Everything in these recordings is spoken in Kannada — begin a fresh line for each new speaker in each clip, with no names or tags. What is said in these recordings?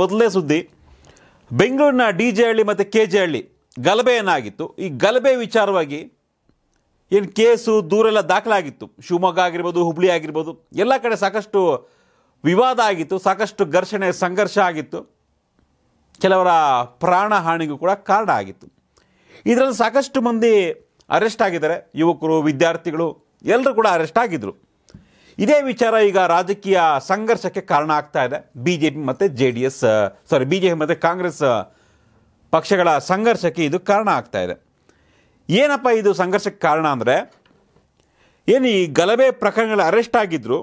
ಮೊದಲನೇ ಸುದ್ದಿ ಬೆಂಗಳೂರಿನ ಡಿ ಜೆ ಹಳ್ಳಿ ಮತ್ತು ಕೆ ಜೆ ಹಳ್ಳಿ ಗಲಭೆ ಏನಾಗಿತ್ತು ಈ ಗಲಭೆ ವಿಚಾರವಾಗಿ ಏನು ಕೇಸು ದೂರೆಲ್ಲ ದಾಖಲಾಗಿತ್ತು ಶಿವಮೊಗ್ಗ ಆಗಿರ್ಬೋದು ಹುಬ್ಳಿ ಆಗಿರ್ಬೋದು ಎಲ್ಲ ಕಡೆ ಸಾಕಷ್ಟು ವಿವಾದ ಆಗಿತ್ತು ಸಾಕಷ್ಟು ಘರ್ಷಣೆ ಸಂಘರ್ಷ ಆಗಿತ್ತು ಕೆಲವರ ಪ್ರಾಣ ಹಾನಿಗೂ ಕೂಡ ಕಾರಣ ಆಗಿತ್ತು ಇದರಲ್ಲಿ ಸಾಕಷ್ಟು ಮಂದಿ ಅರೆಸ್ಟ್ ಆಗಿದ್ದಾರೆ ಯುವಕರು ವಿದ್ಯಾರ್ಥಿಗಳು ಎಲ್ಲರೂ ಕೂಡ ಅರೆಸ್ಟ್ ಆಗಿದ್ದರು ಇದೇ ವಿಚಾರ ಈಗ ರಾಜಕೀಯ ಸಂಘರ್ಷಕ್ಕೆ ಕಾರಣ ಆಗ್ತಾ ಇದೆ ಬಿ ಜೆ ಪಿ ಮತ್ತು J D S sorry B J P ಮತ್ತು ಕಾಂಗ್ರೆಸ್ ಪಕ್ಷಗಳ ಸಂಘರ್ಷಕ್ಕೆ ಇದು ಕಾರಣ ಆಗ್ತಾ ಇದೆ ಏನಪ್ಪ ಇದು ಸಂಘರ್ಷಕ್ಕೆ ಕಾರಣ ಅಂದರೆ ಏನು ಈ ಗಲಭೆ ಪ್ರಕರಣಗಳ ಅರೆಸ್ಟ್ ಆಗಿದ್ದರು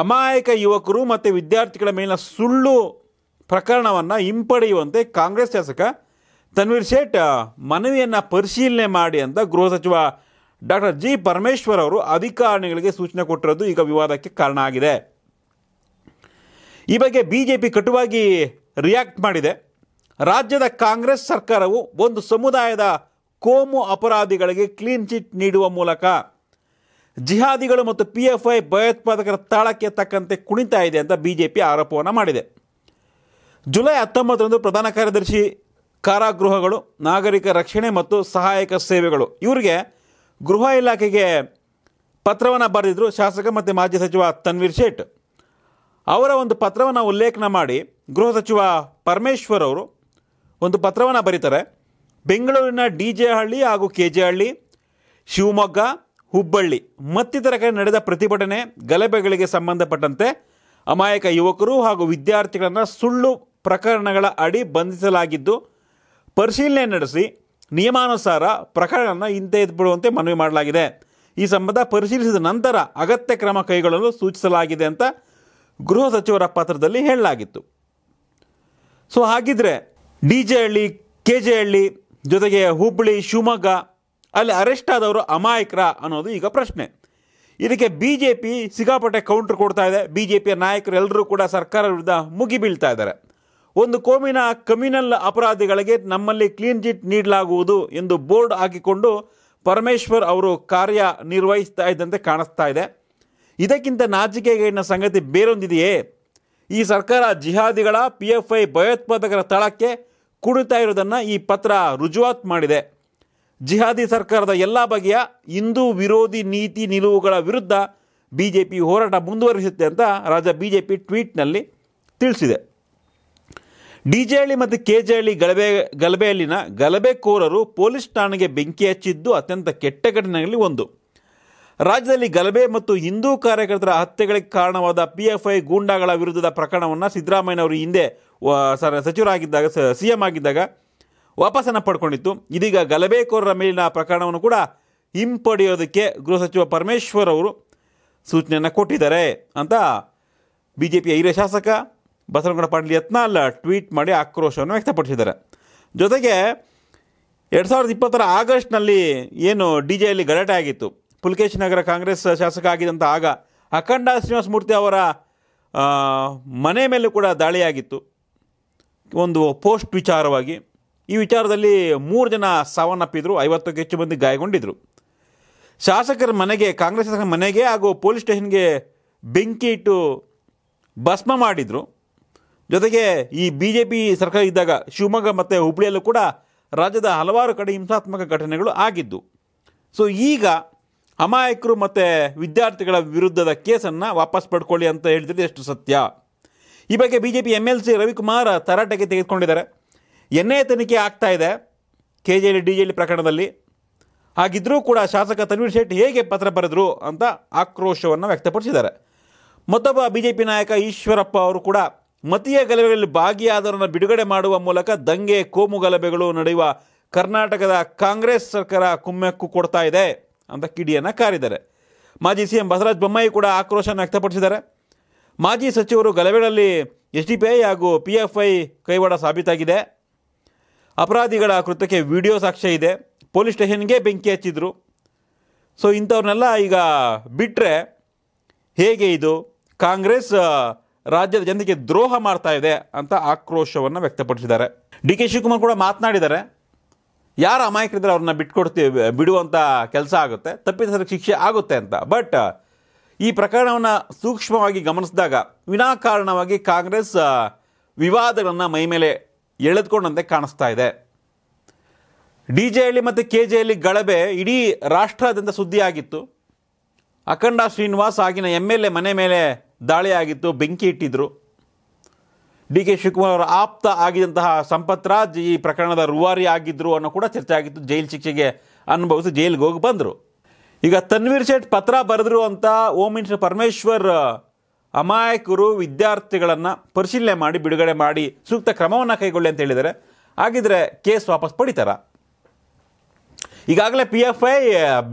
ಅಮಾಯಕ ಯುವಕರು ಮತ್ತು ವಿದ್ಯಾರ್ಥಿಗಳ ಮೇಲಿನ ಸುಳ್ಳು ಪ್ರಕರಣವನ್ನು ಹಿಂಪಡೆಯುವಂತೆ ಕಾಂಗ್ರೆಸ್ ಶಾಸಕ ತನ್ವೀರ್ ಶೇಟ್ ಮನವಿಯನ್ನು ಪರಿಶೀಲನೆ ಮಾಡಿ ಅಂತ ಗೃಹ ಸಚಿವ ಡಾಕ್ಟರ್ ಜಿ ಪರಮೇಶ್ವರ್ ಅವರು ಅಧಿಕಾರಿಗಳಿಗೆ ಸೂಚನೆ ಕೊಟ್ಟಿರೋದು ಈಗ ವಿವಾದಕ್ಕೆ ಕಾರಣ ಆಗಿದೆ ಈ ಬಗ್ಗೆ ಬಿ ಜೆ ಪಿ ಕಟುವಾಗಿ ರಿಯಾಕ್ಟ್ ಮಾಡಿದೆ ರಾಜ್ಯದ ಕಾಂಗ್ರೆಸ್ ಸರ್ಕಾರವು ಒಂದು ಸಮುದಾಯದ ಕೋಮು ಅಪರಾಧಿಗಳಿಗೆ ಕ್ಲೀನ್ ಚಿಟ್ ನೀಡುವ ಮೂಲಕ ಜಿಹಾದಿಗಳು ಮತ್ತು ಪಿ ಎಫ್ ಐ ಭಯೋತ್ಪಾದಕರ ತಾಳಕ್ಕೆ ತಕ್ಕಂತೆ ಕುಣಿತಾ ಇದೆ ಅಂತ ಬಿ ಜೆ ಪಿ ಆರೋಪವನ್ನು ಮಾಡಿದೆ ಜುಲೈ ಹತ್ತೊಂಬತ್ತರಂದು ಪ್ರಧಾನ ಕಾರ್ಯದರ್ಶಿ ಕಾರಾಗೃಹಗಳು ನಾಗರಿಕ ರಕ್ಷಣೆ ಮತ್ತು ಸಹಾಯಕ ಸೇವೆಗಳು ಇವರಿಗೆ ಗೃಹ ಇಲಾಖೆಗೆ ಪತ್ರವನ್ನು ಬರೆದಿದ್ದರು ಶಾಸಕ ಮತ್ತು ಮಾಜಿ ಸಚಿವ ತನ್ವೀರ್ ಶೇಟ್ ಅವರ ಒಂದು ಪತ್ರವನ್ನು ಉಲ್ಲೇಖನ ಮಾಡಿ ಗೃಹ ಸಚಿವ ಪರಮೇಶ್ವರ್ ಅವರು ಒಂದು ಪತ್ರವನ್ನು ಬರೀತಾರೆ ಬೆಂಗಳೂರಿನ ಡಿ ಜೆ ಹಳ್ಳಿ ಹಾಗೂ ಕೆ ಜೆ ಹಳ್ಳಿ ಶಿವಮೊಗ್ಗ ಹುಬ್ಬಳ್ಳಿ ಮತ್ತಿತರ ಕಡೆ ನಡೆದ ಪ್ರತಿಭಟನೆ ಗಲಭೆಗಳಿಗೆ ಸಂಬಂಧಪಟ್ಟಂತೆ ಅಮಾಯಕ ಯುವಕರು ಹಾಗೂ ವಿದ್ಯಾರ್ಥಿಗಳನ್ನು ಸುಳ್ಳು ಪ್ರಕರಣಗಳ ಅಡಿ ಬಂಧಿಸಲಾಗಿದ್ದು ಪರಿಶೀಲನೆ ನಡೆಸಿ ನಿಯಮಾನುಸಾರ ಪ್ರಕರಣವನ್ನು ಎದ್ಬಿಡುವಂತೆ ಮನವಿ ಮಾಡಲಾಗಿದೆ ಈ ಸಂಬಂಧ ಪರಿಶೀಲಿಸಿದ ನಂತರ ಅಗತ್ಯ ಕ್ರಮ ಕೈಗೊಳ್ಳಲು ಸೂಚಿಸಲಾಗಿದೆ ಅಂತ ಗೃಹ ಸಚಿವರ ಪತ್ರದಲ್ಲಿ ಹೇಳಲಾಗಿತ್ತು ಸೊ ಹಾಗಿದ್ರೆ D J Halli K J Halli ಜೊತೆಗೆ ಹುಬ್ಬಳ್ಳಿ ಶಿವಮೊಗ್ಗ ಅಲ್ಲಿ ಅರೆಸ್ಟ್ ಆದವರು ಅಮಾಯಕರ ಅನ್ನೋದು ಈಗ ಪ್ರಶ್ನೆ ಇದಕ್ಕೆ ಬಿ ಜೆ ಪಿ ಸಿಗಾಪಟ್ಟೆ ಕೌಂಟ್ರ್ ಕೊಡ್ತಾ ಇದೆ ಬಿ ಜೆ ಪಿಯ ನಾಯಕರು ಎಲ್ಲರೂ ಕೂಡ ಸರ್ಕಾರ ವಿರುದ್ಧ ಮುಗಿಬೀಳ್ತಾ ಇದ್ದಾರೆ ಒಂದು ಕೋಮಿನ ಕಮ್ಯುನಲ್ ಅಪರಾಧಿಗಳಿಗೆ ನಮ್ಮಲ್ಲಿ ಕ್ಲೀನ್ ಚಿಟ್ ನೀಡಲಾಗುವುದು ಎಂದು ಬೋರ್ಡ್ ಹಾಕಿಕೊಂಡು ಪರಮೇಶ್ವರ್ ಅವರು ಕಾರ್ಯ ನಿರ್ವಹಿಸ್ತಾ ಇದ್ದಂತೆ ಕಾಣಿಸ್ತಾ ಇದೆ ಇದಕ್ಕಿಂತ ನಾಚಿಕೆಗೇಡಿನ ಸಂಗತಿ ಬೇರೊಂದಿದೆಯೇ ಈ ಸರ್ಕಾರ ಜಿಹಾದಿಗಳ ಪಿ ಎಫ್ ಐ ಭಯೋತ್ಪಾದಕರ ತಳಕ್ಕೆ ಕುಣಿತಾ ಇರೋದನ್ನು ಈ ಪತ್ರ ರುಜುವಾತ್ ಮಾಡಿದೆ ಜಿಹಾದಿ ಸರ್ಕಾರದ ಎಲ್ಲ ಬಗೆಯ ಹಿಂದೂ ವಿರೋಧಿ ನೀತಿ ನಿಲುವುಗಳ ವಿರುದ್ಧ ಬಿ ಜೆ ಪಿ ಹೋರಾಟ ಮುಂದುವರಿಸುತ್ತೆ ಅಂತ ರಾಜ ಬಿ ಜೆ ಪಿ ಟ್ವೀಟ್ನಲ್ಲಿ ತಿಳಿಸಿದೆ ಡಿಜೆಹಳ್ಳಿ ಮತ್ತು ಕೆಜೆಹಳ್ಳಿ ಗಲಭೆ ಗಲಭೆಯಲ್ಲಿನ ಗಲಭೆಕೋರರು ಪೊಲೀಸ್ ಠಾಣೆಗೆ ಬೆಂಕಿ ಹಚ್ಚಿದ್ದು ಅತ್ಯಂತ ಕೆಟ್ಟ ಘಟನೆಗಳಲ್ಲಿ ಒಂದು ರಾಜ್ಯದಲ್ಲಿ ಗಲಭೆ ಮತ್ತು ಹಿಂದೂ ಕಾರ್ಯಕರ್ತರ ಹತ್ಯೆಗಳಿಗೆ ಕಾರಣವಾದ ಪಿ ಎಫ್ ಐ ಗೂಂಡಾಗಳ ವಿರುದ್ಧದ ಪ್ರಕರಣವನ್ನು ಅವರು ಹಿಂದೆ ಸಚಿವರಾಗಿದ್ದಾಗ ಸಿ ಎಂ ಆಗಿದ್ದಾಗ ವಾಪಸನ್ನು ಪಡ್ಕೊಂಡಿತ್ತು ಇದೀಗ ಗಲಭೆಕೋರರ ಮೇಲಿನ ಪ್ರಕರಣವನ್ನು ಕೂಡ ಹಿಂಪಡೆಯೋದಕ್ಕೆ ಗೃಹ ಸಚಿವ ಪರಮೇಶ್ವರ್ ಅವರು ಸೂಚನೆಯನ್ನು ಕೊಟ್ಟಿದ್ದಾರೆ ಅಂತ ಬಿ ಜೆ ಹಿರಿಯ ಶಾಸಕ ಬಸವನಗೌಡ ಅಲ್ಲ ಟ್ವೀಟ್ ಮಾಡಿ ಆಕ್ರೋಶವನ್ನು ವ್ಯಕ್ತಪಡಿಸಿದ್ದಾರೆ ಜೊತೆಗೆ ಎರಡು ಸಾವಿರದ ಇಪ್ಪತ್ತರ ಆಗಸ್ಟ್ನಲ್ಲಿ ಏನು ಡಿ ಜೆಯಲ್ಲಿ ಗಲಾಟೆ ಆಗಿತ್ತು ಪುಲ್ಕೇಶ್ ನಗರ ಕಾಂಗ್ರೆಸ್ ಶಾಸಕ ಆಗಿದ್ದಂಥ ಆಗ ಅಖಂಡ ಶ್ರೀನಿವಾಸಮೂರ್ತಿ ಅವರ ಮನೆ ಮೇಲೂ ಕೂಡ ದಾಳಿಯಾಗಿತ್ತು ಒಂದು ಪೋಸ್ಟ್ ವಿಚಾರವಾಗಿ ಈ ವಿಚಾರದಲ್ಲಿ ಮೂರು ಜನ ಸಾವನ್ನಪ್ಪಿದ್ರು ಐವತ್ತಕ್ಕೂ ಹೆಚ್ಚು ಮಂದಿ ಗಾಯಗೊಂಡಿದ್ದರು ಶಾಸಕರ ಮನೆಗೆ ಕಾಂಗ್ರೆಸ್ ಶಾಸಕರ ಮನೆಗೆ ಹಾಗೂ ಪೊಲೀಸ್ ಸ್ಟೇಷನ್ಗೆ ಬೆಂಕಿ ಇಟ್ಟು ಭಸ್ಮ ಮಾಡಿದರು ಜೊತೆಗೆ ಈ ಬಿ ಜೆ ಪಿ ಸರ್ಕಾರ ಇದ್ದಾಗ ಶಿವಮೊಗ್ಗ ಮತ್ತು ಹುಬ್ಳಿಯಲ್ಲೂ ಕೂಡ ರಾಜ್ಯದ ಹಲವಾರು ಕಡೆ ಹಿಂಸಾತ್ಮಕ ಘಟನೆಗಳು ಆಗಿದ್ದು ಸೊ ಈಗ ಅಮಾಯಕರು ಮತ್ತು ವಿದ್ಯಾರ್ಥಿಗಳ ವಿರುದ್ಧದ ಕೇಸನ್ನು ವಾಪಸ್ ಪಡ್ಕೊಳ್ಳಿ ಅಂತ ಹೇಳ್ತಿದ್ರೆ ಎಷ್ಟು ಸತ್ಯ ಈ ಬಗ್ಗೆ B J P M L C Ravikumar ತರಾಟೆಗೆ ತೆಗೆದುಕೊಂಡಿದ್ದಾರೆ ಎನ್ ತನಿಖೆ ಆಗ್ತಾ ಇದೆ K J D J D ಪ್ರಕರಣದಲ್ಲಿ ಹಾಗಿದ್ದರೂ ಕೂಡ ಶಾಸಕ ತನ್ವೀರ್ ಶೆಟ್ಟಿ ಹೇಗೆ ಪತ್ರ ಬರೆದರು ಅಂತ ಆಕ್ರೋಶವನ್ನು ವ್ಯಕ್ತಪಡಿಸಿದ್ದಾರೆ ಮತ್ತೊಬ್ಬ ಬಿ ಜೆ ಪಿ ನಾಯಕ ಈಶ್ವರಪ್ಪ ಅವರು ಕೂಡ ಮತೀಯ ಗಲಭೆಗಳಲ್ಲಿ ಭಾಗಿಯಾದವರನ್ನು ಬಿಡುಗಡೆ ಮಾಡುವ ಮೂಲಕ ದಂಗೆ ಕೋಮು ಗಲಭೆಗಳು ನಡೆಯುವ ಕರ್ನಾಟಕದ ಕಾಂಗ್ರೆಸ್ ಸರ್ಕಾರ ಕುಮ್ಮೆಕ್ಕು ಕೊಡ್ತಾ ಇದೆ ಅಂತ ಕಿಡಿಯನ್ನು ಕಾರಿದ್ದಾರೆ ಮಾಜಿ ಸಿ ಎಂ ಬಸವರಾಜ ಬೊಮ್ಮಾಯಿ ಕೂಡ ಆಕ್ರೋಶ ವ್ಯಕ್ತಪಡಿಸಿದ್ದಾರೆ ಮಾಜಿ ಸಚಿವರು ಗಲಭೆಗಳಲ್ಲಿ ಎಸ್ ಡಿ ಪಿ ಐ ಹಾಗೂ ಪಿ ಎಫ್ ಐ ಕೈವಾಡ ಸಾಬೀತಾಗಿದೆ ಅಪರಾಧಿಗಳ ಕೃತ್ಯಕ್ಕೆ ವಿಡಿಯೋ ಸಾಕ್ಷ್ಯ ಇದೆ ಪೊಲೀಸ್ ಸ್ಟೇಷನ್ಗೆ ಬೆಂಕಿ ಹಚ್ಚಿದ್ರು ಸೊ ಇಂಥವ್ರನ್ನೆಲ್ಲ ಈಗ ಬಿಟ್ಟರೆ ಹೇಗೆ ಇದು ಕಾಂಗ್ರೆಸ್ ರಾಜ್ಯದ ಜನರಿಗೆ ದ್ರೋಹ ಮಾಡ್ತಾ ಇದೆ ಅಂತ ಆಕ್ರೋಶವನ್ನು ವ್ಯಕ್ತಪಡಿಸಿದ್ದಾರೆ ಡಿ ಕೆ ಶಿವಕುಮಾರ್ ಕೂಡ ಮಾತನಾಡಿದ್ದಾರೆ ಯಾರು ಅಮಾಯಕರಿದ್ರೆ ಅವ್ರನ್ನ ಬಿಟ್ಕೊಡ್ತೀವಿ ಬಿಡುವಂಥ ಕೆಲಸ ಆಗುತ್ತೆ ತಪ್ಪಿತರ ಶಿಕ್ಷೆ ಆಗುತ್ತೆ ಅಂತ ಬಟ್ ಈ ಪ್ರಕರಣವನ್ನು ಸೂಕ್ಷ್ಮವಾಗಿ ಗಮನಿಸಿದಾಗ ವಿನಾಕಾರಣವಾಗಿ ಕಾಂಗ್ರೆಸ್ ವಿವಾದಗಳನ್ನು ಮೈಮೇಲೆ ಎಳೆದುಕೊಂಡಂತೆ ಕಾಣಿಸ್ತಾ ಇದೆ ಡಿ ಜೆ ಹಳ್ಳಿ ಮತ್ತು ಕೆ ಜೆ ಜೆಯಲ್ಲಿ ಗಲಭೆ ಇಡೀ ರಾಷ್ಟ್ರಾದ್ಯಂತ ಸುದ್ದಿಯಾಗಿತ್ತು ಅಖಂಡ ಶ್ರೀನಿವಾಸ್ ಆಗಿನ ಎಮ್ ಎಲ್ ಎ ಮನೆ ಮೇಲೆ ದಾಳಿ ಆಗಿತ್ತು ಬೆಂಕಿ ಇಟ್ಟಿದ್ದರು ಡಿ ಕೆ ಶಿವಕುಮಾರ್ ಅವರ ಆಪ್ತ ಆಗಿದಂತಹ ರಾಜ್ ಈ ಪ್ರಕರಣದ ರೂವಾರಿ ಆಗಿದ್ದರು ಅನ್ನೋ ಕೂಡ ಚರ್ಚೆ ಆಗಿತ್ತು ಜೈಲು ಶಿಕ್ಷೆಗೆ ಅನುಭವಿಸಿ ಜೈಲಿಗೆ ಹೋಗಿ ಬಂದರು ಈಗ ತನ್ವೀರ್ ಶೇಟ್ ಪತ್ರ ಬರೆದ್ರು ಅಂತ ಹೋಮ್ ಮಿನಿಸ್ಟರ್ ಪರಮೇಶ್ವರ್ ಅಮಾಯಕರು ವಿದ್ಯಾರ್ಥಿಗಳನ್ನು ಪರಿಶೀಲನೆ ಮಾಡಿ ಬಿಡುಗಡೆ ಮಾಡಿ ಸೂಕ್ತ ಕ್ರಮವನ್ನು ಕೈಗೊಳ್ಳಿ ಅಂತ ಹೇಳಿದರೆ ಹಾಗಿದ್ರೆ ಕೇಸ್ ವಾಪಸ್ ಪಡಿತಾರ ಈಗಾಗಲೇ ಪಿ ಎಫ್ ಐ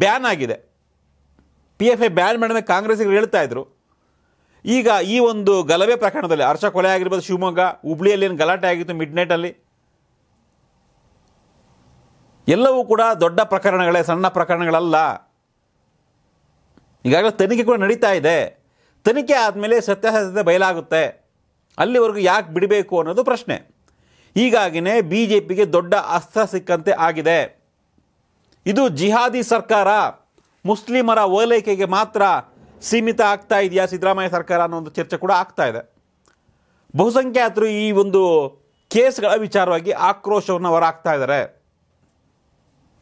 ಬ್ಯಾನ್ ಆಗಿದೆ ಪಿ ಎಫ್ ಐ ಬ್ಯಾನ್ ಮಾಡಿದ ಕಾಂಗ್ರೆಸ್ಗೆ ಹೇಳ್ತಾ ಇದ್ರು ಈಗ ಈ ಒಂದು ಗಲಭೆ ಪ್ರಕರಣದಲ್ಲಿ ಹರ್ಷ ಕೊಲೆ ಆಗಿರ್ಬೋದು ಶಿವಮೊಗ್ಗ ಹುಬ್ಳಿಯಲ್ಲಿ ಏನು ಗಲಾಟೆ ಆಗಿತ್ತು ಮಿಡ್ ನೈಟಲ್ಲಿ ಎಲ್ಲವೂ ಕೂಡ ದೊಡ್ಡ ಪ್ರಕರಣಗಳೇ ಸಣ್ಣ ಪ್ರಕರಣಗಳಲ್ಲ ಈಗಾಗಲೇ ತನಿಖೆ ಕೂಡ ನಡೀತಾ ಇದೆ ತನಿಖೆ ಆದಮೇಲೆ ಸತ್ಯಾಸತ್ಯತೆ ಬಯಲಾಗುತ್ತೆ ಅಲ್ಲಿವರೆಗೂ ಯಾಕೆ ಬಿಡಬೇಕು ಅನ್ನೋದು ಪ್ರಶ್ನೆ ಹೀಗಾಗಿನೇ ಬಿ ಜೆ ಪಿಗೆ ದೊಡ್ಡ ಅಸ್ತ್ರ ಸಿಕ್ಕಂತೆ ಆಗಿದೆ ಇದು ಜಿಹಾದಿ ಸರ್ಕಾರ ಮುಸ್ಲಿಮರ ಓಲೈಕೆಗೆ ಮಾತ್ರ ಸೀಮಿತ ಆಗ್ತಾ ಇದೆಯಾ ಸಿದ್ದರಾಮಯ್ಯ ಸರ್ಕಾರ ಅನ್ನೋ ಒಂದು ಚರ್ಚೆ ಕೂಡ ಆಗ್ತಾ ಇದೆ ಬಹುಸಂಖ್ಯಾತರು ಈ ಒಂದು ಕೇಸ್ಗಳ ವಿಚಾರವಾಗಿ ಆಕ್ರೋಶವನ್ನು ಅವರಾಗ್ತಾ ಇದ್ದಾರೆ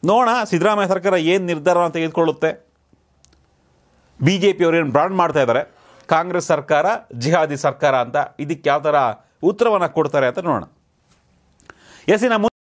ನೋಡೋಣ ಸಿದ್ದರಾಮಯ್ಯ ಸರ್ಕಾರ ಏನು ನಿರ್ಧಾರವನ್ನು ತೆಗೆದುಕೊಳ್ಳುತ್ತೆ ಬಿ ಜೆ ಪಿಯವರು ಏನು ಬ್ರಾಂಡ್ ಮಾಡ್ತಾ ಇದ್ದಾರೆ ಕಾಂಗ್ರೆಸ್ ಸರ್ಕಾರ ಜಿಹಾದಿ ಸರ್ಕಾರ ಅಂತ ಇದಕ್ಕೆ ಯಾವ ಥರ ಉತ್ತರವನ್ನು ಕೊಡ್ತಾರೆ ಅಂತ ನೋಡೋಣ ಎಸ್ ಇನ್ನು